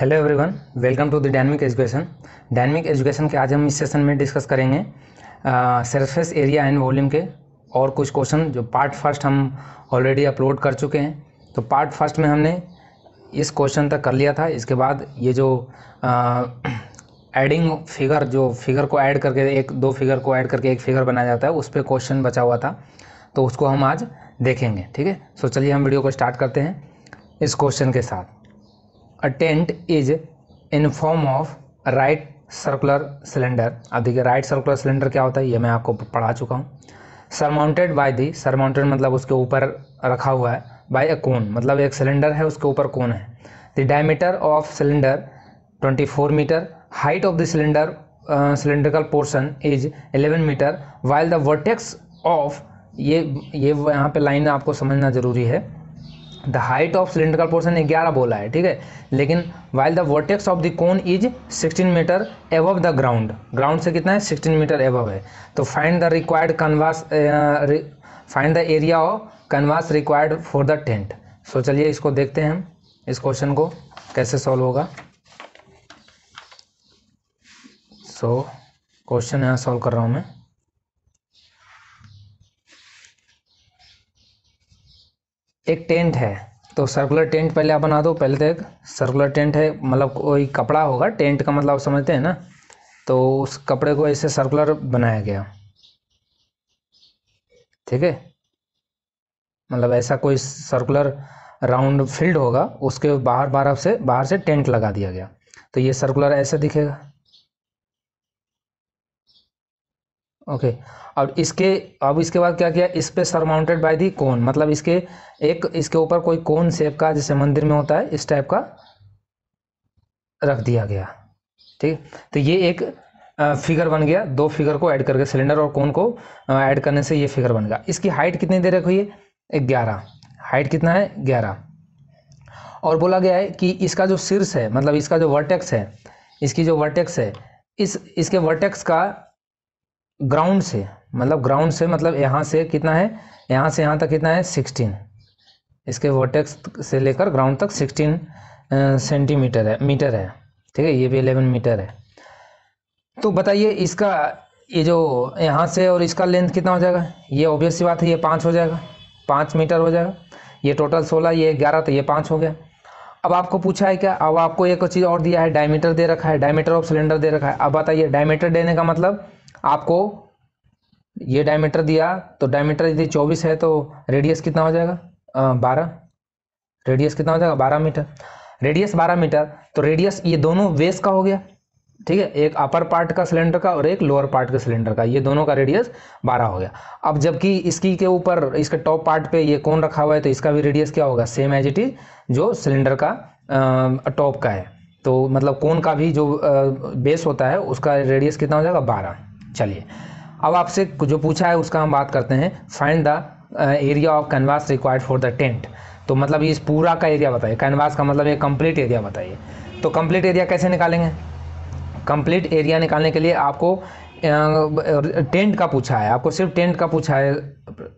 hello everyone welcome to the Dynamic Education Dynamic Education के आज हम इस सेशन में डिस्कस करेंगे सरफेस एरिया एंड वॉल्यूम के और कुछ क्वेश्चन जो पार्ट फर्स्ट हम ऑलरेडी अपलोड कर चुके हैं तो पार्ट फर्स्ट में हमने इस क्वेश्चन तक कर लिया था इसके बाद ये जो एडिंग फिगर जो फिगर को ऐड करके एक दो फिगर को ऐड करके एक फिगर बनाया जाता है उस पर क्वेश्चन बचा हुआ था तो उसको हम आज देखेंगे ठीक है सो चलिए हम वीडियो को स्टार्ट करते हैं इस क्वेश्चन के साथ a tent is in form of right circular cylinder अब देखिए राइट सर्कुलर सिलेंडर क्या होता है ये मैं आपको पढ़ा चुका हूँ सरमाउंटेड बाय दी सरमाउंटेड मतलब उसके ऊपर रखा हुआ है बाय अ कोन मतलब एक सिलेंडर है उसके ऊपर कोन है the diameter of cylinder 24 metre height of the cylinder cylindrical portion is 11 metre while the vertex of ये ये यहाँ पे लाइन आपको समझना ज़रूरी है the height of cylindrical portion ने ग्यारह बोला है ठीक है लेकिन while the vertex of the cone is sixteen metre above the ground ground से कितना है सिक्सटीन मीटर एबव है तो find the required canvas find the area of canvas required for the tent so चलिए इसको देखते हैं हम इस क्वेश्चन को कैसे सॉल्व होगा सो क्वेश्चन यहाँ सॉल्व कर रहा हूँ मैं एक टेंट है तो सर्कुलर टेंट पहले आप बना दो पहले तो एक सर्कुलर टेंट है मतलब कोई कपड़ा होगा टेंट का मतलब आप समझते हैं ना तो उस कपड़े को ऐसे सर्कुलर बनाया गया ठीक है मतलब ऐसा कोई सर्कुलर राउंड फील्ड होगा उसके बाहर बाहर से बाहर से टेंट लगा दिया गया तो ये सर्कुलर ऐसे दिखेगा ओके और इसके अब इसके बाद क्या किया इस पे सरमाउंटेड बाय दी कोन मतलब इसके एक इसके ऊपर कोई कोन शेप का जैसे मंदिर में होता है इस टाइप का रख दिया गया ठीक तो ये एक फिगर बन गया दो फिगर को ऐड करके सिलेंडर और कोन को ऐड करने से ये फिगर बन गया इसकी हाइट कितनी देर रखी है ग्यारह हाइट कितना है ग्यारह और बोला गया है कि इसका जो शीर्ष है मतलब इसका जो वर्टेक्स है इसकी जो वर्टेक्स है इस इसके वर्टेक्स का ग्राउंड से मतलब ग्राउंड से मतलब यहाँ से कितना है यहाँ से यहाँ तक कितना है सिक्सटीन इसके वोटेक्स से लेकर ग्राउंड तक सिक्सटीन सेंटीमीटर है मीटर है ठीक है ये भी एलेवन मीटर है तो बताइए इसका ये जो यहाँ से और इसका लेंथ कितना हो जाएगा ये ऑब्वियस सी बात है ये पाँच हो जाएगा पाँच मीटर हो जाएगा ये टोटल सोलह ये ग्यारह तो ये पाँच हो गया अब आपको पूछा है क्या अब आपको एक चीज़ और दिया है डायमीटर दे रखा है डायमीटर ऑफ सिलेंडर दे रखा है अब बताइए डायमीटर देने का मतलब आपको ये डायमीटर दिया तो डायमीटर यदि चौबीस है तो रेडियस कितना हो जाएगा बारह रेडियस कितना हो जाएगा बारह मीटर रेडियस बारह मीटर तो रेडियस ये दोनों वेस का हो गया ठीक है एक अपर पार्ट का सिलेंडर का और एक लोअर पार्ट का सिलेंडर का ये दोनों का रेडियस 12 हो गया अब जबकि इसकी के ऊपर इसके टॉप पार्ट पे ये कौन रखा हुआ है तो इसका भी रेडियस क्या होगा सेम एज इट इज जो सिलेंडर का टॉप का है तो मतलब कौन का भी जो बेस होता है उसका रेडियस कितना हो जाएगा बारह चलिए अब आपसे जो पूछा है उसका हम बात करते हैं find the area of canvas required for the tent तो मतलब इस पूरा का एरिया बताइए कैनवास का मतलब ये कंप्लीट एरिया बताइए तो कंप्लीट एरिया कैसे निकालेंगे कंप्लीट एरिया निकालने के लिए आपको टेंट का पूछा है आपको सिर्फ टेंट का पूछा है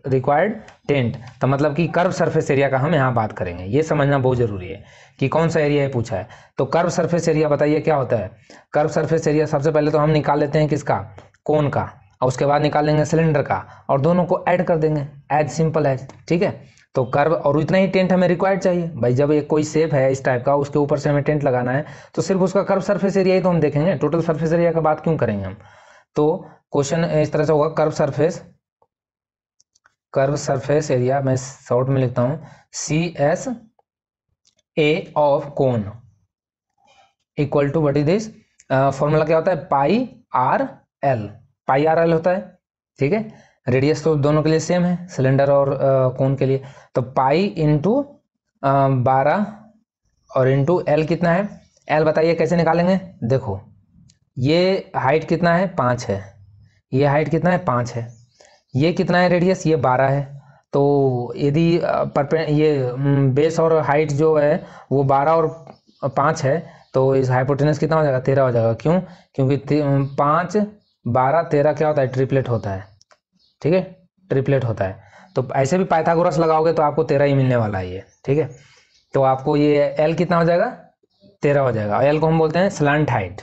रिक्वायर्ड टेंट तो मतलब कि कर्व सरफेस एरिया का हम यहाँ बात करेंगे ये समझना बहुत ज़रूरी है कि कौन सा एरिया है पूछा है तो कर्व सरफेस एरिया बताइए क्या होता है कर्व सरफेस एरिया सबसे पहले तो हम निकाल लेते हैं किसका कौन का और उसके बाद निकाल लेंगे सिलेंडर का और दोनों को ऐड कर देंगे एज सिंपल एज ठीक है तो कर्व और इतना ही टेंट हमें रिक्वायर्ड चाहिए भाई जब एक कोई सेप है इस टाइप का उसके ऊपर से हमें टेंट लगाना है तो सिर्फ उसका कर्व सरफेस एरिया ही तो हम देखेंगे टोटल सरफेस एरिया का बात क्यों करेंगे हम तो क्वेश्चन इस तरह से होगा curve surface curve surface area मैं शॉर्ट में लिखता हूँ C S A of cone equal to what is this formula क्या होता है pi R L pi R L होता है ठीक है रेडियस तो दोनों के लिए सेम है सिलेंडर और कोन के लिए तो पाई इंटू बारह और इंटू एल कितना है एल बताइए कैसे निकालेंगे देखो ये हाइट कितना है पाँच है ये हाइट कितना है पाँच है ये कितना है रेडियस ये बारह है तो यदि परपे ये बेस और हाइट जो है वो बारह और पाँच है तो इस हाइपोटेनस कितना हो जाएगा तेरह हो जाएगा क्यों क्योंकि पाँच बारह तेरह क्या होता है ट्रिपलेट होता है ठीक है ट्रिपलेट होता है तो ऐसे भी पाइथागोरस लगाओगे तो आपको तेरह ही मिलने वाला है ये ठीक है तो आपको ये एल कितना हो जाएगा तेरह हो जाएगा एल को हम बोलते हैं स्लंट हाइट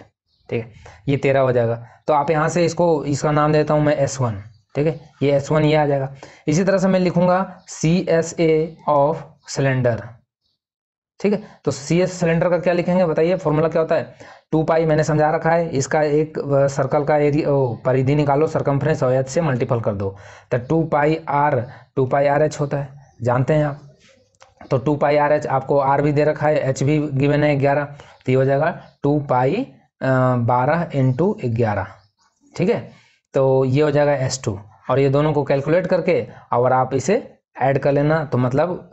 ठीक है ये तेरह हो जाएगा तो आप यहाँ से इसको इसका नाम देता हूँ मैं एस वन ठीक है ये एस वन ये आ जाएगा इसी तरह से मैं लिखूंगा C S A of cylinder ठीक है तो सी एस सिलेंडर का क्या लिखेंगे बताइए फॉर्मूला क्या होता है टू पाई मैंने समझा रखा है इसका एक सर्कल का एरिया परिधि निकालो सरकमफ्रेंस और एच से मल्टीपल कर दो तो two pi R two pi R H होता है जानते हैं आप तो टू पाई आर एच आपको आर भी दे रखा है एच भी गिवेन है ग्यारह तो ये हो जाएगा टू पाई बारह इंटू ग्यारह ठीक है तो ये हो जाएगा एस टू और ये दोनों को कैलकुलेट करके और आप इसे ऐड कर लेना तो मतलब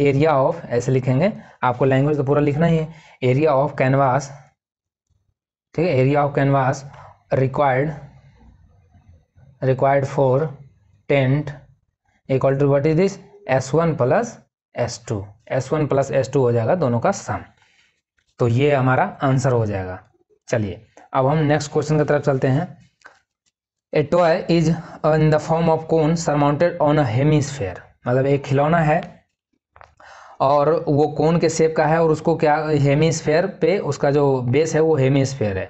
एरिया ऑफ ऐसे लिखेंगे आपको लैंग्वेज तो पूरा लिखना ही है एरिया ऑफ कैनवास ठीक है area of canvas required required for tent equal to what is this S one plus S two S one plus S two हो जाएगा दोनों का सम तो ये हमारा आंसर हो जाएगा चलिए अब हम नेक्स्ट क्वेश्चन की तरफ चलते हैं a toy is in the form of cone surmounted on a hemisphere मतलब एक खिलौना है और वो कोन के शेप का है और उसको क्या हेमिस्फेयर पे उसका जो बेस है वो हेमिस्फेयर है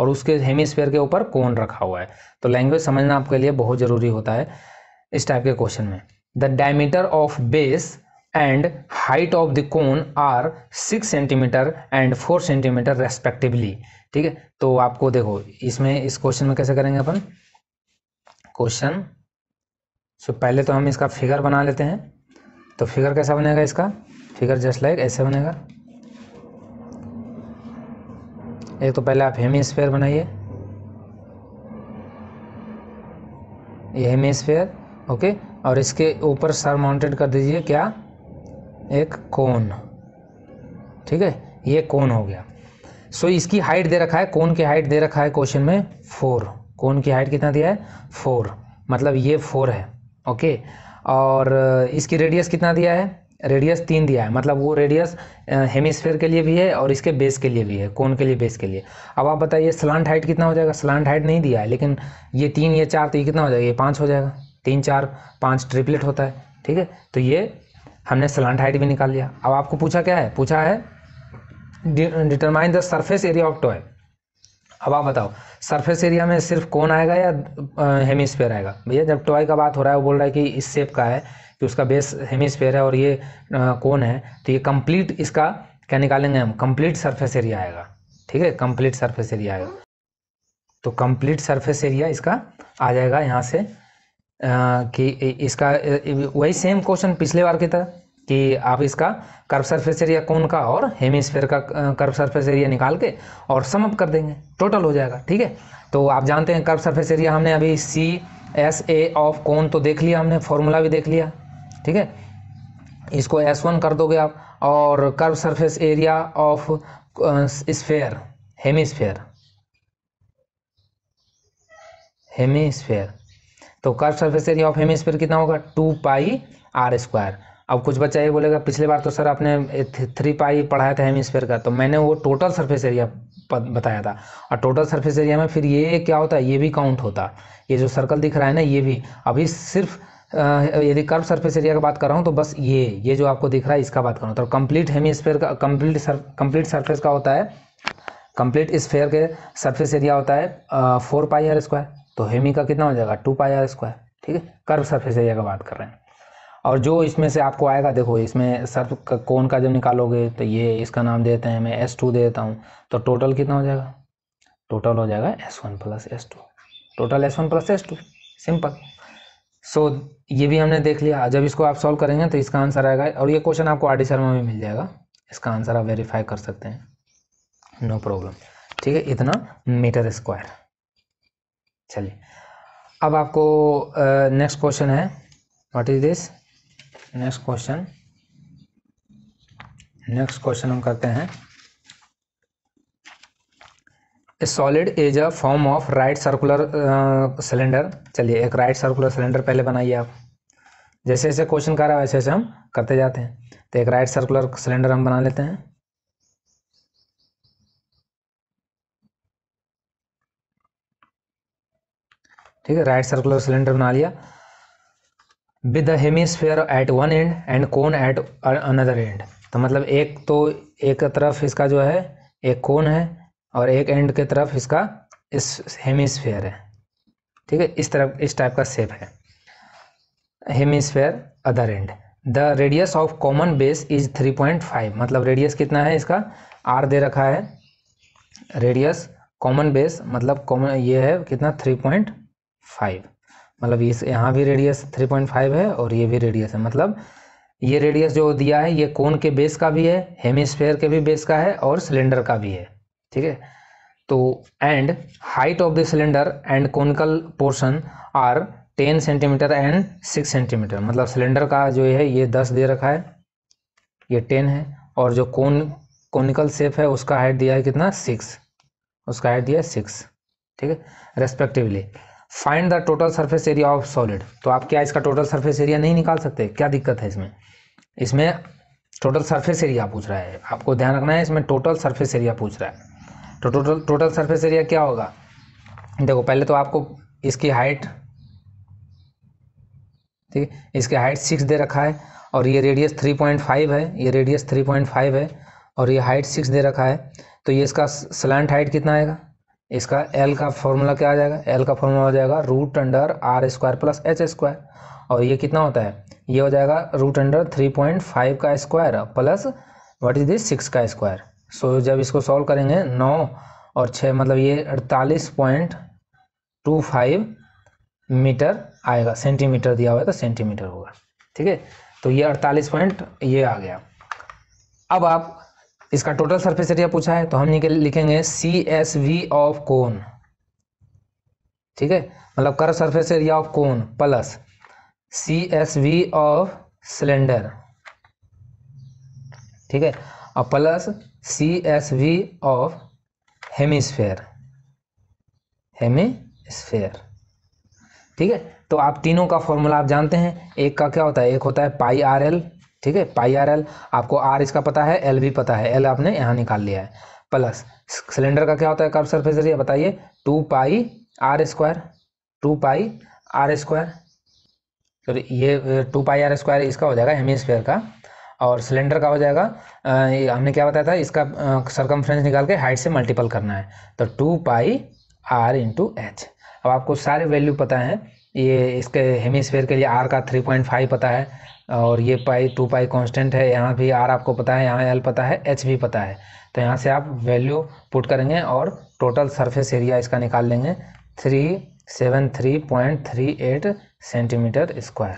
और उसके हेमिस्फेयर के ऊपर कोन रखा हुआ है तो लैंग्वेज समझना आपके लिए बहुत ज़रूरी होता है इस टाइप के क्वेश्चन में the diameter of base and height of the cone are six centimetre and four centimetre respectively ठीक है तो आपको देखो इसमें इस क्वेश्चन में कैसे करेंगे अपन क्वेश्चन सो so, पहले तो हम इसका फिगर बना लेते हैं तो फिगर कैसा बनेगा इसका फिगर जस्ट लाइक ऐसे बनेगा एक तो पहले आप हेमी स्पेयर बनाइए ये हेमी स्पेयर ओके और इसके ऊपर सर माउंटेड कर दीजिए क्या एक कोन ठीक है ये कोन हो गया सो so, इसकी हाइट दे रखा है कोन की हाइट दे रखा है क्वेश्चन में फोर कोन की हाइट कितना दिया है फोर मतलब ये फोर है ओके और इसकी रेडियस कितना दिया है रेडियस तीन दिया है मतलब वो रेडियस हेमिस्फेयर के लिए भी है और इसके बेस के लिए भी है कौन के लिए बेस के लिए अब आप बताइए स्लांट हाइट कितना हो जाएगा स्लांट हाइट नहीं दिया है लेकिन ये तीन ये चार तो ये कितना हो जाएगा ये पाँच हो जाएगा तीन चार पाँच ट्रिपलेट होता है ठीक है तो ये हमने स्लांट हाइट भी निकाल लिया अब आपको पूछा क्या है पूछा है determine the surface area of toy अब आप बताओ सरफेस एरिया में सिर्फ कौन आएगा या हेमिस्फेयर आएगा भैया जब टॉय का बात हो रहा है वो बोल रहा है कि इस शेप का है कि उसका बेस हेमिस्फेयर है और ये कौन है तो ये कंप्लीट इसका क्या निकालेंगे हम कंप्लीट सरफेस एरिया आएगा ठीक है कंप्लीट सरफेस एरिया आएगा तो कंप्लीट सरफेस एरिया इसका आ जाएगा यहाँ से आ, कि इसका वही सेम क्वेश्चन पिछले बार की तरह कि आप इसका कर्व सरफेस एरिया कौन का और हेमिस्फेयर का कर्व सरफेस एरिया निकाल के और सम अप कर देंगे टोटल हो जाएगा ठीक है तो आप जानते हैं कर्व सरफेस एरिया हमने अभी सी एस ए ऑफ कौन तो देख लिया हमने फॉर्मूला भी देख लिया ठीक है इसको एस वन कर दोगे आप और curve surface area of sphere hemisphere hemisphere तो curve surface area of hemisphere कितना होगा टू पाई आर स्क्वायर अब कुछ बच्चा ये बोलेगा पिछले बार तो सर आपने थ्री पाई पढ़ाया था हेमिस्फेयर का तो मैंने वो टोटल सरफेस एरिया बताया था और टोटल सरफेस एरिया में फिर ये क्या होता है ये भी काउंट होता ये जो सर्कल दिख रहा है ना ये भी अभी सिर्फ यदि कर्व सरफेस एरिया का बात कर रहा हूँ तो बस ये ये जो आपको दिख रहा है इसका बात कर रहा हूँ तो कंप्लीट हेमिस्फेयर का कंप्लीट सर कंप्लीट सरफेस का होता है कंप्लीट स्फेयर के सरफेस एरिया होता है फोर पाई आर स्क्वायर तो हेमी का कितना हो जाएगा टू पाई आर स्क्वायर ठीक है कर्व सरफेस एरिया का बात कर रहे हैं और जो इसमें से आपको आएगा देखो इसमें सर्व कौन का जब निकालोगे तो ये इसका नाम देते हैं मैं एस टू दे देता हूँ तो टोटल कितना हो जाएगा टोटल हो जाएगा S one plus S two total S one plus S two simple so ये भी हमने देख लिया जब इसको आप सॉल्व करेंगे तो इसका आंसर आएगा और ये क्वेश्चन आपको आर डी शर्मा में मिल जाएगा इसका आंसर आप वेरीफाई कर सकते हैं नो प्रॉब्लम ठीक है इतना मीटर स्क्वायर चलिए अब आपको नेक्स्ट uh, क्वेश्चन है what is this next question next question हम करते हैं a solid is a form of right circular cylinder चलिए एक राइट सर्कुलर सिलेंडर पहले बनाइए आप जैसे जैसे क्वेश्चन कर रहा है वैसे वैसे हम करते जाते हैं तो एक राइट सर्कुलर सिलेंडर हम बना लेते हैं ठीक है राइट सर्कुलर सिलेंडर बना लिया with the hemisphere at one end and cone at another end तो मतलब एक तो एक तरफ इसका जो है एक कौन है और एक एंड के तरफ इसका इस हेमिसफेयर है ठीक है इस तरफ इस टाइप का सेप है hemisphere other end the radius of common base is three point five मतलब रेडियस कितना है इसका आर दे रखा है रेडियस कॉमन बेस मतलब कॉमन ये है कितना थ्री पॉइंट फाइव मतलब इस यहाँ भी रेडियस 3.5 है और ये भी रेडियस है मतलब ये रेडियस जो दिया है ये कोन के बेस का भी है हेमिस्फेयर के भी बेस का है और सिलेंडर का भी है ठीक है तो and height of the cylinder and conical portion are 10 centimetre and 6 centimetre मतलब सिलेंडर का जो है ये 10 दे रखा है ये 10 है और जो कोन कोनिकल सेप है उसका हाइट दिया है कितना सिक्स उसका हाइट दिया है सिक्स ठीक है respectively find the total surface area of solid तो आप क्या इसका टोटल सरफेस एरिया नहीं निकाल सकते क्या दिक्कत है इसमें इसमें टोटल सरफेस एरिया पूछ रहा है आपको ध्यान रखना है इसमें टोटल सरफेस एरिया पूछ रहा है तो टोटल टोटल सरफेस एरिया क्या होगा देखो पहले तो आपको इसकी हाइट ठीक है इसकी हाइट सिक्स दे रखा है और ये रेडियस थ्री पॉइंट फाइव है ये रेडियस थ्री पॉइंट फाइव है और ये हाइट सिक्स दे रखा है तो ये इसका स्लैंट हाइट कितना आएगा इसका एल का फॉर्मूला क्या आ जाएगा एल का फॉर्मूला हो जाएगा root under R square plus H square और ये कितना होता है ये हो जाएगा root under three point five का square plus what is this six का स्क्वायर सो जब इसको सॉल्व करेंगे नौ और छः मतलब ये अड़तालीस पॉइंट टू फाइव मीटर आएगा सेंटीमीटर दिया हुआ है तो सेंटीमीटर होगा ठीक है तो ये अड़तालीस पॉइंट ये आ गया अब आप इसका टोटल सरफेस एरिया पूछा है तो हम निकल लिखेंगे C S V of cone ठीक है मतलब कर surface area of cone plus C S V of cylinder ठीक है और plus C S V of hemisphere hemisphere ठीक है तो आप तीनों का फॉर्मूला आप जानते हैं एक का क्या होता है एक होता है पाई आर एल ठीक है पाई आर एल आपको आर इसका पता है एल भी पता है एल आपने यहाँ निकाल लिया है प्लस सिलेंडर का क्या होता है कर्व सरफेस एरिया बताइए two pi R square two pi R square sorry ये टू पाई आर स्क्वायर इसका हो जाएगा हेमी स्क्वायर का और सिलेंडर का हो जाएगा आ, हमने क्या बताया था इसका सरकम फ्रेंस निकाल के हाइट से मल्टीपल करना है तो two pi R into H अब आपको सारे वैल्यू पता है ये इसके हेमी स्पेयर के लिए आर का थ्री पॉइंट फाइव पता है और ये पाई टू पाई कांस्टेंट है यहाँ भी आर आपको पता है यहाँ एल पता है एच भी पता है तो यहाँ से आप वैल्यू पुट करेंगे और टोटल सरफेस एरिया इसका निकाल लेंगे three seven three point three eight centimetre square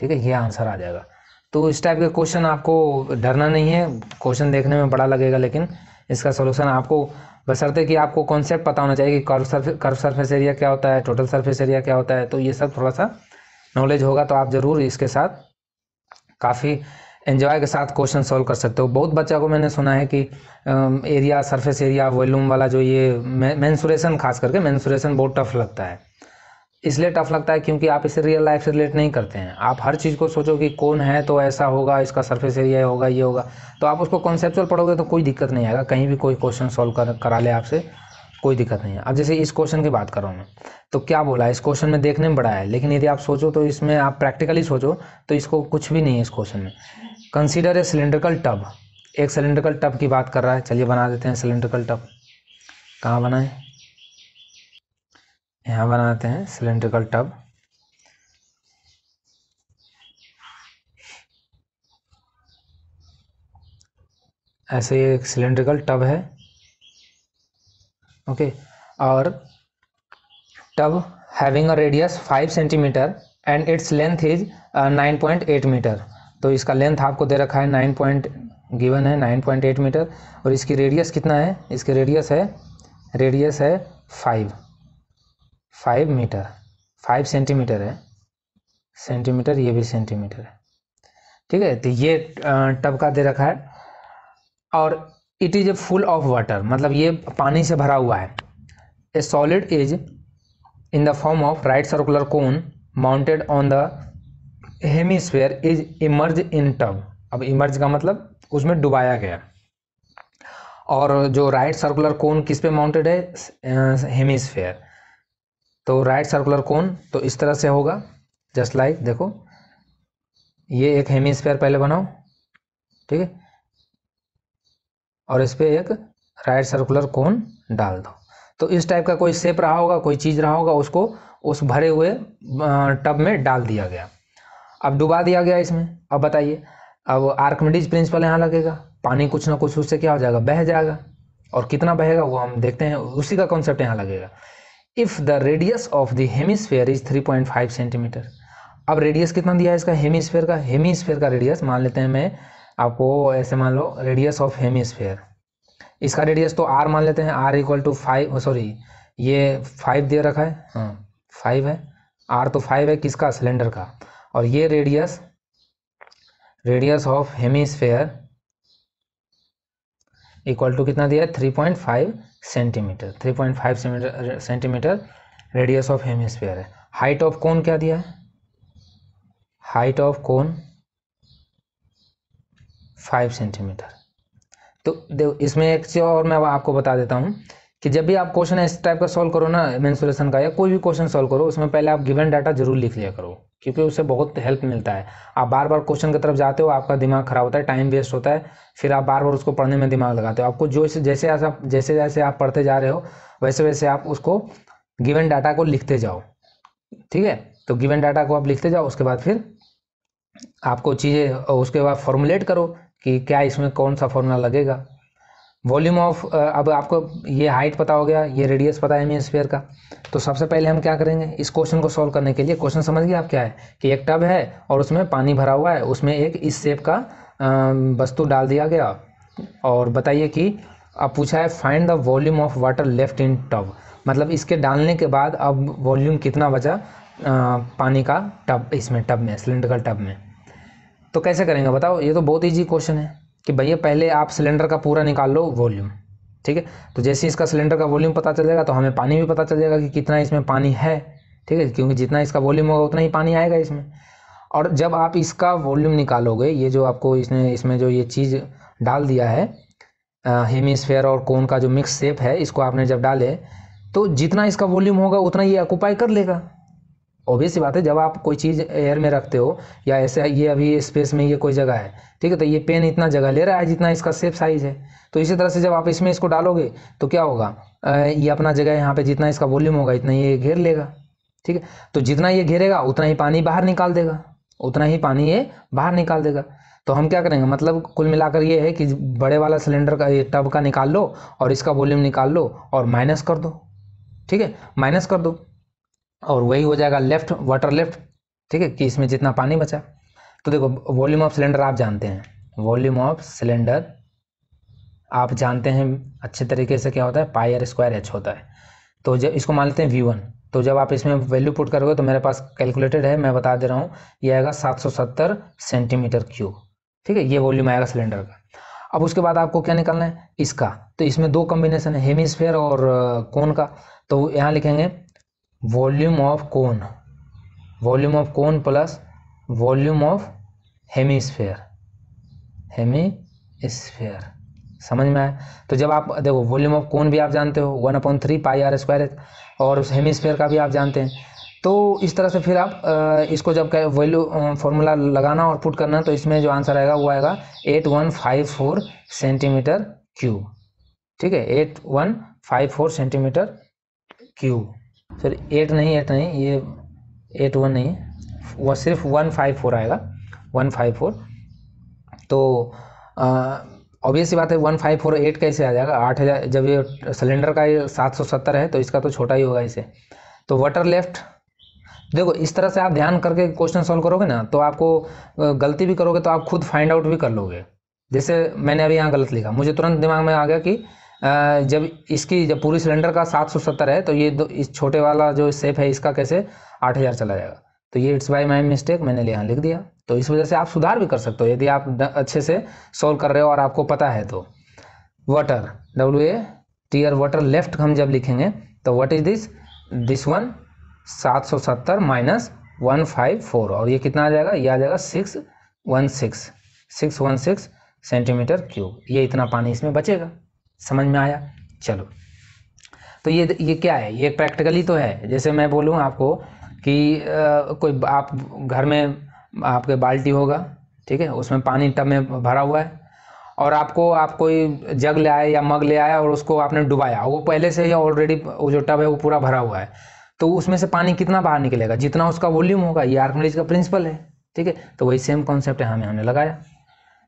ठीक है ये आंसर आ जाएगा तो इस टाइप के क्वेश्चन आपको डरना नहीं है क्वेश्चन देखने में बड़ा लगेगा लेकिन इसका सोल्यूशन आपको बसरते कि आपको कॉन्सेप्ट पता होना चाहिए कि curve surface curve surface area क्या होता है टोटल सर्फेस एरिया क्या होता है तो ये सब थोड़ा सा नॉलेज होगा तो आप ज़रूर इसके साथ काफ़ी एंजॉय के साथ क्वेश्चन सॉल्व कर सकते हो बहुत बच्चा को मैंने सुना है कि एरिया सरफेस एरिया वॉल्यूम वाला जो ये मैंसुरेशन खास करके मैंसुरेशन बहुत टफ लगता है इसलिए टफ लगता है क्योंकि आप इसे रियल लाइफ से रिलेट नहीं करते हैं आप हर चीज़ को सोचो कि कौन है तो ऐसा होगा इसका सरफेस एरिया होगा ये होगा तो आप उसको कॉन्सेप्चुअल पढ़ोगे तो कोई दिक्कत नहीं आएगा कहीं भी कोई क्वेश्चन सॉल्व कर करा ले आपसे कोई दिक्कत नहीं है अब जैसे इस क्वेश्चन की बात कर रहा हूँ मैं तो क्या बोला इस क्वेश्चन में देखने में बड़ा है लेकिन यदि आप सोचो तो इसमें आप प्रैक्टिकली सोचो तो इसको कुछ भी नहीं है इस क्वेश्चन में कंसीडर ए सिलेंड्रिकल टब एक सिलेंड्रिकल टब की बात कर रहा है चलिए बना देते हैं सिलेंड्रिकल टब कहाँ बनाए यहाँ बनाते हैं सिलेंड्रिकल टब ऐसे एक सिलेंड्रिकल टब है ओके और tub having a radius five centimetre and its length is nine point eight metre तो इसका लेंथ आपको दे रखा है नाइन पॉइंट गिवन है नाइन पॉइंट एट मीटर और इसकी रेडियस कितना है इसकी रेडियस है रेडियस है five five metre five centimetre है सेंटीमीटर ये भी सेंटीमीटर है ठीक है तो ये टब uh, का दे रखा है और it is a full of water मतलब ये पानी से भरा हुआ है a solid is in the form of right circular cone mounted on the hemisphere is immerse in tub अब इमर्ज का मतलब उसमें डुबाया गया और जो राइट सर्कुलर कोन किस पे माउंटेड है हेमीस्फेयर तो राइट सर्कुलर कोन तो इस तरह से होगा जस्ट लाइक like, देखो ये एक हेमीस्फेयर पहले बनाओ ठीक है और इस पर एक राइट सर्कुलर कोन डाल दो तो इस टाइप का कोई शेप रहा होगा कोई चीज़ रहा होगा उसको उस भरे हुए टब में डाल दिया गया अब डुबा दिया गया इसमें अब बताइए अब आर्कमिडीज प्रिंसिपल यहाँ लगेगा पानी कुछ ना कुछ उससे क्या हो जाएगा बह जाएगा और कितना बहेगा वो हम देखते हैं उसी का कॉन्सेप्ट यहाँ लगेगा if the radius of the hemisphere is 3.5 centimetre अब रेडियस कितना दिया है इसका हेमिसफेयर का हेमिसफेयर का रेडियस मान लेते हैं मैं आपको ऐसे मान लो रेडियस ऑफ हेमिस्फेयर इसका रेडियस तो आर मान लेते हैं R equal to five sorry ये फाइव दे रखा है हाँ फाइव है आर तो फाइव है किसका सिलेंडर का और ये radius radius of hemisphere equal to कितना दिया है three point five centimetre three point five centimetre radius of hemisphere है हाइट ऑफ कौन क्या दिया है height of cone five centimetre तो देखो इसमें एक चीज़ और मैं आपको बता देता हूँ कि जब भी आप क्वेश्चन इस टाइप का सॉल्व करो ना मैंसुलेशन का या कोई भी क्वेश्चन सॉल्व करो उसमें पहले आप गिवन डाटा जरूर लिख लिया करो क्योंकि उससे बहुत हेल्प मिलता है आप बार बार क्वेश्चन की तरफ जाते हो आपका दिमाग खराब होता है टाइम वेस्ट होता है फिर आप बार बार उसको पढ़ने में दिमाग लगाते हो आपको जो जैसे आप जैसे जैसे आप पढ़ते जा रहे हो वैसे वैसे आप उसको गिवन डाटा को लिखते जाओ ठीक है तो गिवन डाटा को आप लिखते जाओ उसके बाद फिर आपको चीज़ें उसके बाद फॉर्मुलेट करो कि क्या इसमें कौन सा फॉर्मूला लगेगा वॉल्यूम ऑफ अब आपको ये हाइट पता हो गया ये रेडियस पता है एम स्पेयर का तो सबसे पहले हम क्या करेंगे इस क्वेश्चन को सॉल्व करने के लिए क्वेश्चन समझ गए आप क्या है कि एक टब है और उसमें पानी भरा हुआ है उसमें एक इस शेप का वस्तु डाल दिया गया और बताइए कि अब पूछा है find the volume of water left in tub मतलब इसके डालने के बाद अब वॉल्यूम कितना बचा पानी का टब इसमें टब में का टब में तो कैसे करेंगे बताओ ये तो बहुत ईजी क्वेश्चन है कि भैया पहले आप सिलेंडर का पूरा निकाल लो वॉल्यूम ठीक है तो जैसे इसका सिलेंडर का वॉल्यूम पता चलेगा तो हमें पानी भी पता चलेगा कि कितना इसमें पानी है ठीक है क्योंकि जितना इसका वॉल्यूम होगा उतना ही पानी आएगा इसमें और जब आप इसका वॉल्यूम निकालोगे ये जो आपको इसने इसमें जो ये चीज़ डाल दिया है हेमिसफेयर और कोन का जो मिक्स शेप है इसको आपने जब डाले तो जितना इसका वॉल्यूम होगा उतना ये ऑक्यूपाई कर लेगा ऑब्वियस बात है जब आप कोई चीज़ एयर में रखते हो या ऐसे ये अभी स्पेस में ये कोई जगह है ठीक है तो ये पेन इतना जगह ले रहा है जितना इसका सेफ साइज़ है तो इसी तरह से जब आप इसमें इसको डालोगे तो क्या होगा ये अपना जगह यहाँ पर जितना इसका वॉल्यूम होगा इतना ये घेर लेगा ठीक है तो जितना ये घेरेगा उतना ही पानी बाहर निकाल देगा उतना ही पानी ये बाहर निकाल देगा तो हम क्या करेंगे मतलब कुल मिलाकर ये है कि बड़े वाला सिलेंडर का ये टब का निकाल लो और इसका वॉल्यूम निकाल लो और माइनस कर दो ठीक है माइनस कर दो और वही हो जाएगा लेफ्ट वाटर लेफ्ट ठीक है कि इसमें जितना पानी बचा तो देखो वॉल्यूम ऑफ सिलेंडर आप जानते हैं वॉल्यूम ऑफ सिलेंडर आप जानते हैं अच्छे तरीके से क्या होता है पायर स्क्वायर एच होता है तो जब इसको मान लेते हैं वी वन तो जब आप इसमें वैल्यू पुट करोगे तो मेरे पास कैलकुलेटेड है मैं बता दे रहा हूँ ये आएगा 770 सेंटीमीटर क्यूब ठीक है ये वॉल्यूम आएगा सिलेंडर का अब उसके बाद आपको क्या निकालना है इसका तो इसमें दो कॉम्बिनेशन है हेमिसफेयर और कोन का तो यहाँ लिखेंगे volume of cone volume of cone plus volume of hemisphere hemisphere समझ में आया तो जब आप देखो वॉल्यूम ऑफ कोन भी आप जानते हो one upon three pi R square और उस हेमीस्फेयर का भी आप जानते हैं तो इस तरह से फिर आप इसको जब वैल्यू फॉर्मूला लगाना और पुट करना तो इसमें जो आंसर आएगा वो आएगा eight one five four centimetre cube ठीक है eight one five four centimetre cube फिर एट नहीं एट नहीं ये एट वन नहीं है वह सिर्फ वन फाइव फोर आएगा वन फाइव फोर तो ऑब्वियस बात है वन फाइव फोर एट कैसे आ जाएगा आठ हज़ार जब ये सिलेंडर का ये सात सौ सत्तर है तो इसका तो छोटा ही होगा इसे तो वाटर लेफ्ट देखो इस तरह से आप ध्यान करके क्वेश्चन सॉल्व करोगे ना तो आपको गलती भी करोगे तो आप खुद फाइंड आउट भी कर लोगे जैसे मैंने अभी यहाँ गलत लिखा मुझे तुरंत दिमाग में आ गया कि जब इसकी जब पूरी सिलेंडर का सात सौ सत्तर है तो ये दो इस छोटे वाला जो सेफ है इसका कैसे आठ हज़ार चला जाएगा तो ये इट्स बाय माई मिस्टेक मैंने यहाँ लिख दिया तो इस वजह से आप सुधार भी कर सकते हो यदि आप अच्छे से सॉल्व कर रहे हो और आपको पता है तो water W A T R water left हम जब लिखेंगे तो what is this this one सात सौ सत्तर माइनस वन फाइव फोर और ये कितना आ जाएगा ये आ जाएगा six one six six one six centimetre cube ये इतना पानी इसमें बचेगा समझ में आया चलो तो ये ये क्या है ये प्रैक्टिकली तो है जैसे मैं बोलूँ आपको कि आ, कोई आप घर में आपके बाल्टी होगा ठीक है उसमें पानी टब में भरा हुआ है और आपको आप कोई जग ले आए या मग ले आया और उसको आपने डुबाया वो पहले से ही ऑलरेडी वो जो टब है वो पूरा भरा हुआ है तो उसमें से पानी कितना बाहर निकलेगा जितना उसका वॉल्यूम होगा ये आर्कमेडिज का प्रिंसिपल है ठीक है तो वही सेम कॉन्सेप्ट यहाँ हमें हमने लगाया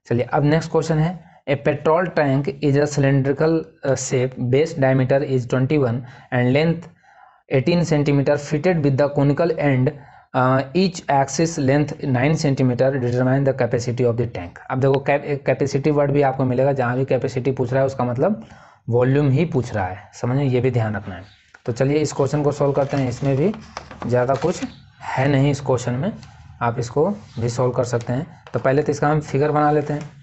चलिए अब नेक्स्ट क्वेश्चन है A petrol tank is a cylindrical uh, shape, base diameter is 21 and length 18 centimetre fitted with the conical end uh, each axis length 9 centimetre determine the capacity of the tank अब देखो capacity word भी आपको मिलेगा जहाँ भी capacity पूछ रहा है उसका मतलब वॉल्यूम ही पूछ रहा है समझे ये भी ध्यान रखना है तो चलिए इस क्वेश्चन को सॉल्व करते हैं इसमें भी ज़्यादा कुछ है नहीं इस क्वेश्चन में आप इसको भी सॉल्व कर सकते हैं तो पहले तो इसका हम फिगर बना लेते हैं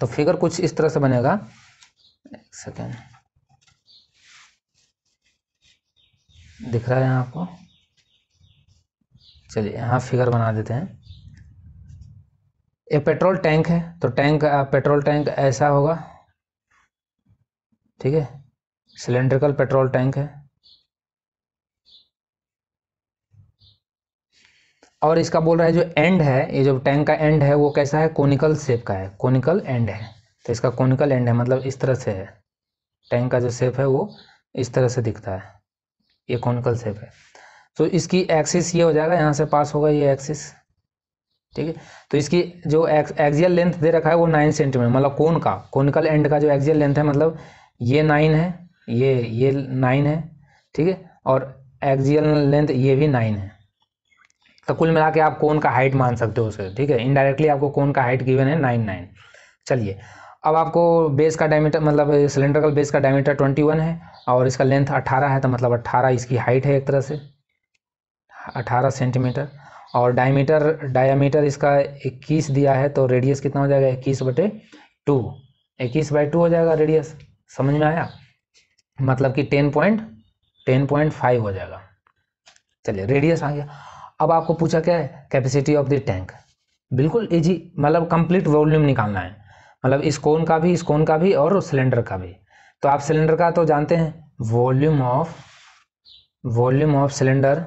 तो फिगर कुछ इस तरह से बनेगा एक सेकेंड दिख रहा है यहाँ आपको चलिए यहाँ फिगर बना देते हैं ये पेट्रोल टैंक है तो टैंक पेट्रोल टैंक ऐसा होगा ठीक है सिलेंड्रिकल पेट्रोल टैंक है और इसका बोल रहा है जो एंड है ये जो टैंक का एंड है वो कैसा है कोनिकल सेप का है कोनिकल एंड है तो इसका कोनिकल एंड है मतलब इस तरह से है टैंक का जो सेप है वो इस तरह से दिखता है ये कोनिकल सेप है तो इसकी एक्सिस ये हो जाएगा यहाँ से पास होगा ये एक्सिस ठीक है तो इसकी जो एक्सियल लेंथ दे रखा है वो नाइन सेंटीमीटर मतलब कौन का कोनिकल एंड का जो एक्जियल लेंथ है मतलब ये नाइन है ये ये नाइन है ठीक है और एक्जियल लेंथ ये भी नाइन है तो कुल मिला के आप कौन का हाइट मान सकते हो उसे ठीक है इनडायरेक्टली आपको कौन का हाइट गिवन है नाइन नाइन चलिए अब आपको बेस का डायमीटर मतलब सिलेंड्रिकल बेस का डायमीटर ट्वेंटी वन है और इसका लेंथ अट्ठारह है तो मतलब अट्ठारह इसकी हाइट है एक तरह से अट्ठारह सेंटीमीटर और डायमीटर डायमीटर इसका इक्कीस दिया है तो रेडियस कितना हो जाएगा इक्कीस बटे टू इक्कीस बाई टू हो जाएगा रेडियस समझ में आया मतलब कि ten point ten point five हो जाएगा चलिए रेडियस आ गया अब आपको पूछा क्या है कैपेसिटी ऑफ द टैंक बिल्कुल इजी मतलब कंप्लीट वॉल्यूम निकालना है मतलब इस कोन का भी इस कोन का भी और सिलेंडर का भी तो आप सिलेंडर का तो जानते हैं volume of volume of cylinder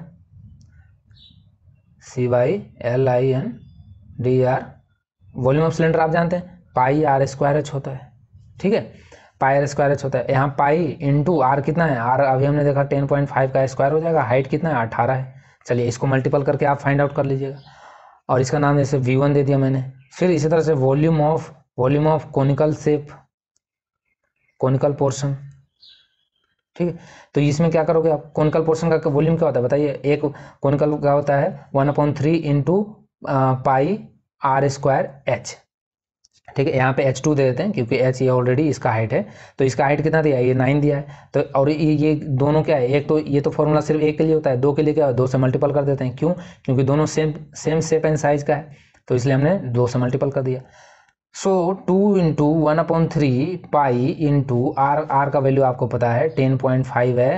C Y L I N D R volume of cylinder आप जानते हैं पाई आर स्क्वायर एच होता है ठीक है पाई आर स्क्वायर एच होता है यहाँ पाई इंटू आर कितना है आर अभी हमने देखा टेन पॉइंट फाइव का स्क्वायर हो जाएगा हाइट कितना है अठारह है चलिए इसको मल्टीपल करके आप फाइंड आउट कर लीजिएगा और इसका नाम जैसे वी वन दे दिया मैंने फिर इसी तरह से volume of volume of conical shape conical portion ठीक है तो इसमें क्या करोगे आप कॉनिकल पोर्शन का वॉल्यूम क्या होता है बताइए एक कॉनिकल का होता है one upon three into pi R square H ठीक है यहाँ पे एच टू दे देते हैं क्योंकि एच ये ऑलरेडी इसका हाइट है तो इसका हाइट कितना दिया है ये नाइन दिया है तो और ये ये दोनों क्या है एक तो ये तो फॉर्मूला सिर्फ एक के लिए होता है दो के लिए क्या है दो से मल्टीपल कर देते हैं क्यों क्योंकि दोनों same same shape and size का है तो इसलिए हमने दो से मल्टीपल कर दिया so two into one upon three pi into R R का वैल्यू आपको पता है टेन पॉइंट फाइव है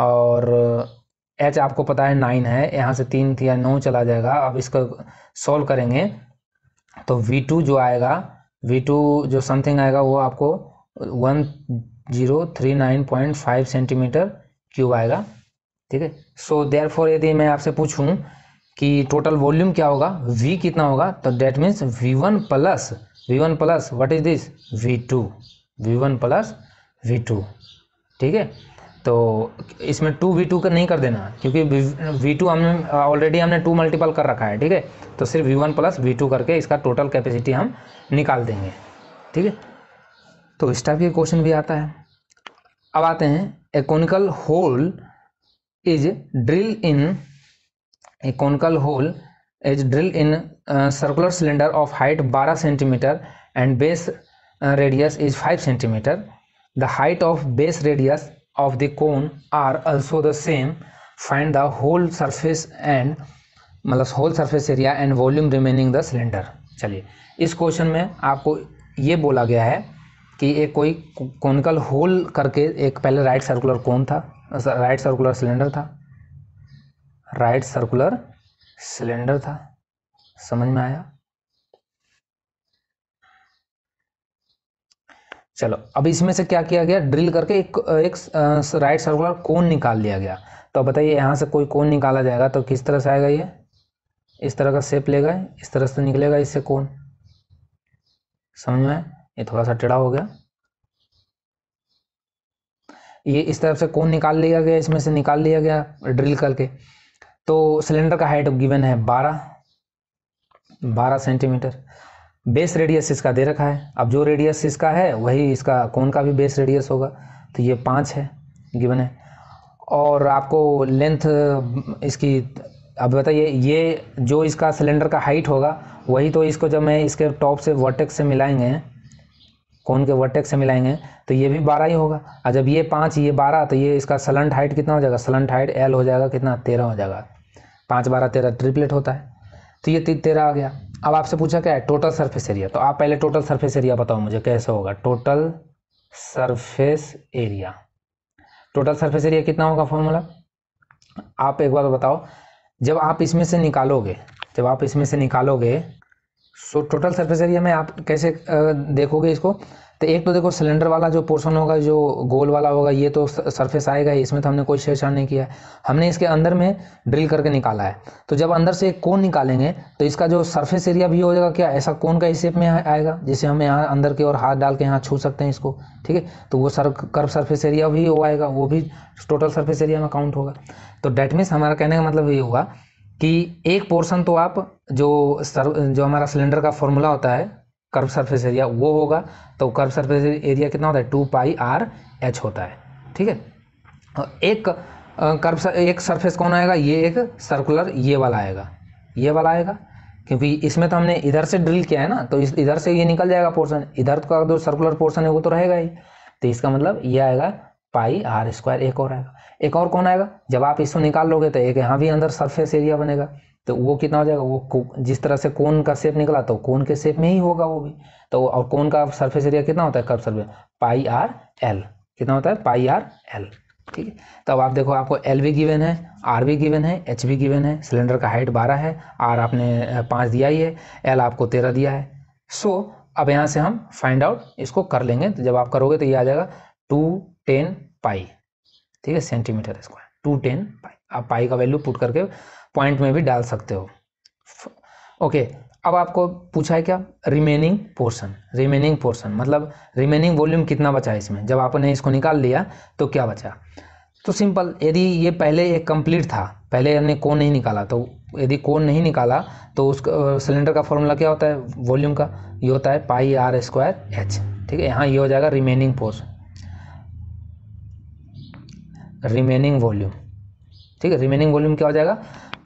और एच uh, आपको पता है नाइन है यहाँ से तीन या नौ चला जाएगा अब इसका सॉल्व करेंगे तो वी टू जो आएगा वी टू जो समथिंग आएगा वो आपको one zero three nine point five centimetre cube आएगा ठीक है सो देयर फॉर यदि मैं आपसे पूछूं कि टोटल वॉल्यूम क्या होगा वी कितना होगा तो that means V one plus V one plus what is this V two V one plus V two ठीक है तो इसमें टू वी टू का नहीं कर देना क्योंकि वी टू हमने ऑलरेडी हमने टू मल्टीपल कर रखा है ठीक है तो सिर्फ V one plus V two करके इसका टोटल कैपेसिटी हम निकाल देंगे ठीक है तो इस टाइप के क्वेश्चन भी आता है अब आते हैं a conical hole is drill in a conical hole is drill in circular cylinder of height बारह centimetre and base radius is five centimetre the height of base radius of the cone are also the same find the whole surface and मतलब whole surface area and volume remaining the cylinder चलिए इस question में आपको ये बोला गया है कि एक कोई कोनिकल होल करके एक पहले राइट सर्कुलर कौन था राइट सर्कुलर सिलेंडर था राइट सर्कुलर सिलेंडर था समझ में आया चलो अब इसमें से क्या किया गया ड्रिल करके एक एक राइट सर्कुलर कोन निकाल लिया गया तो बताइए यहाँ से कोई कोन निकाला जाएगा तो किस तरह से आएगा ये इस तरह का शेप लेगा इस तरह से निकलेगा इससे कोन समझ में ये थोड़ा सा टेढ़ा हो गया ये इस तरह से कोन निकाल लिया गया इसमें से निकाल लिया गया ड्रिल करके तो सिलेंडर का हाइट गिवन है बारह बारह सेंटीमीटर बेस रेडियस इसका दे रखा है अब जो रेडियस इसका है वही इसका कौन का भी बेस रेडियस होगा तो ये पाँच है गिवन है और आपको लेंथ इसकी अब बताइए ये जो इसका सिलेंडर का हाइट होगा वही तो इसको जब मैं इसके टॉप से वर्टेक्स से मिलाएंगे कौन के वर्टेक्स से मिलाएंगे तो ये भी बारह ही होगा और जब ये पाँच ये बारह तो ये इसका सलंट हाइट कितना हो जाएगा सलंट हाइट एल हो जाएगा कितना तेरह हो जाएगा पाँच बारह तेरह ट्रिपलेट होता है तो ये तेरह आ गया अब आपसे पूछा क्या है टोटल सरफेस एरिया तो आप पहले टोटल सरफेस एरिया बताओ मुझे कैसे होगा total surface area total surface area कितना होगा फॉर्मूला आप एक बार बताओ जब आप इसमें से निकालोगे जब आप इसमें से निकालोगे सो टोटल सरफेस एरिया में आप कैसे देखोगे इसको तो एक तो देखो सिलेंडर वाला जो पोर्शन होगा जो गोल वाला होगा ये तो सरफेस आएगा ही इसमें तो हमने कोई छेड़छाड़ नहीं किया है हमने इसके अंदर में ड्रिल करके निकाला है तो जब अंदर से एक कोन निकालेंगे तो इसका जो सरफेस एरिया भी हो जाएगा क्या ऐसा कोन का शेप में आएगा जिसे हम यहाँ अंदर के और हाथ डाल के यहाँ छू सकते हैं इसको ठीक है तो वो सर कर्व सर्फेस एरिया भी वो आएगा वो भी टोटल सर्फेस एरिया में काउंट होगा तो डैट मीन्स हमारा कहने का मतलब ये हुआ कि एक पोर्शन तो आप जो सर जो हमारा सिलेंडर का फॉर्मूला होता है कर्व सरफेस एरिया वो होगा तो कर्व सरफेस एरिया कितना होता है टू पाई आर एच होता है ठीक है एक कर्व सर, एक सरफेस कौन आएगा ये एक सर्कुलर ये वाला आएगा ये वाला आएगा क्योंकि इसमें तो हमने इधर से ड्रिल किया है ना तो इस इधर से ये निकल जाएगा पोर्सन इधर का जो सर्कुलर पोर्सन है वो तो रहेगा ही तो इसका मतलब ये आएगा पाई आर स्क्वायर एक और आएगा एक और कौन आएगा जब आप इसको निकाल लोगे तो एक यहाँ भी अंदर सरफेस एरिया बनेगा तो वो कितना हो जाएगा वो जिस तरह से कोन का शेप निकला तो कोन के शेप में ही होगा वो भी तो और कोन का सरफेस एरिया कितना होता है curve surface pi R L कितना होता है पाई आर एल ठीक है तो अब आप देखो आपको एल भी गिवन है आर भी गिवन है एच भी गिवन है सिलेंडर का हाइट बारह है आर आपने पाँच दिया ही है एल आपको तेरह दिया है सो अब यहाँ से हम फाइंड आउट इसको कर लेंगे तो जब आप करोगे तो ये आ जाएगा टू टेन पाई ठीक है centimetre square two ten pi आप पाई का वैल्यू पुट करके पॉइंट में भी डाल सकते हो ओके अब आपको पूछा है क्या रिमेनिंग पोर्शन रिमेनिंग पोर्शन मतलब रिमेनिंग वॉल्यूम कितना बचा है इसमें जब आपने इसको निकाल लिया तो क्या बचा तो सिंपल यदि ये पहले एक कंप्लीट था पहले हमने कोन नहीं निकाला तो यदि कोन नहीं निकाला तो उस सिलेंडर का फॉर्मूला क्या होता है वॉल्यूम का ये होता है पाई आर स्क्वायर एच ठीक है यहाँ ये हो जाएगा रिमेनिंग पोर्शन रिमेनिंग वॉल्यूम ठीक है रिमेनिंग वॉल्यूम क्या हो जाएगा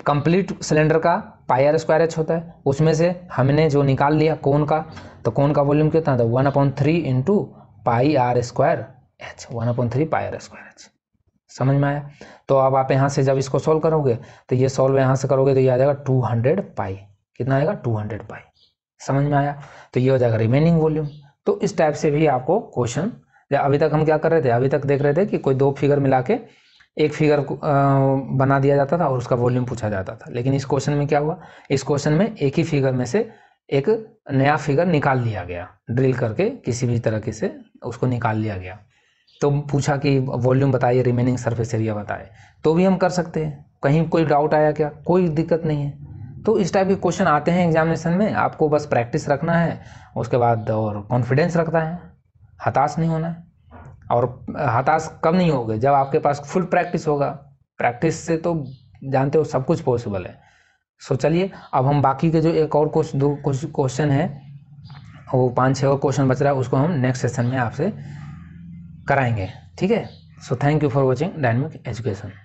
कंप्लीट सिलेंडर का आर स्क्वायर एच होता है उसमें से हमने जो निकाल लिया कोन का तो कोन का वॉल्यूम कितना था one upon three into pi R square H one upon three pi R square H समझ में आया तो अब आप यहाँ से जब इसको सॉल्व करोगे तो ये सॉल्व यहाँ से करोगे तो ये आ जाएगा टू हंड्रेड पाई कितना आएगा टू हंड्रेड पाई समझ में आया तो ये हो जाएगा रिमेनिंग वॉल्यूम तो इस टाइप से भी आपको क्वेश्चन अभी तक हम क्या कर रहे थे अभी तक देख रहे थे कि कोई दो फिगर मिला के एक फिगर बना दिया जाता था और उसका वॉल्यूम पूछा जाता था लेकिन इस क्वेश्चन में क्या हुआ इस क्वेश्चन में एक ही फिगर में से एक नया फिगर निकाल लिया गया ड्रिल करके किसी भी तरीके से उसको निकाल लिया गया तो पूछा कि वॉल्यूम बताइए रिमेनिंग सरफेस एरिया बताए तो भी हम कर सकते हैं कहीं कोई डाउट आया क्या कोई दिक्कत नहीं है तो इस टाइप के क्वेश्चन आते हैं एग्जामिनेशन में आपको बस प्रैक्टिस रखना है उसके बाद और कॉन्फिडेंस रखना है हताश नहीं होना है और हताश कब नहीं होगे जब आपके पास फुल प्रैक्टिस होगा प्रैक्टिस से तो जानते हो सब कुछ पॉसिबल है सो चलिए अब हम बाकी के जो एक और कुछ दो कुछ क्वेश्चन है वो पाँच छः और क्वेश्चन बच रहा है उसको हम नेक्स्ट सेशन में आपसे कराएंगे ठीक है so thank you for watching Dynamic education